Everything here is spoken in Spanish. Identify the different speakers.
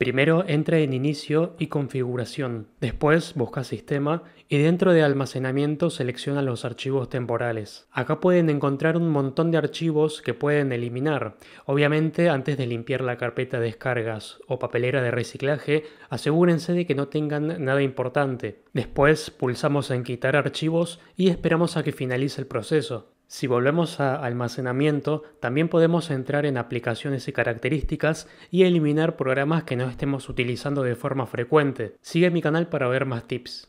Speaker 1: Primero entra en Inicio y Configuración, después busca Sistema y dentro de Almacenamiento selecciona los archivos temporales. Acá pueden encontrar un montón de archivos que pueden eliminar. Obviamente antes de limpiar la carpeta de descargas o papelera de reciclaje, asegúrense de que no tengan nada importante. Después pulsamos en Quitar archivos y esperamos a que finalice el proceso. Si volvemos a almacenamiento, también podemos entrar en aplicaciones y características y eliminar programas que no estemos utilizando de forma frecuente. Sigue mi canal para ver más tips.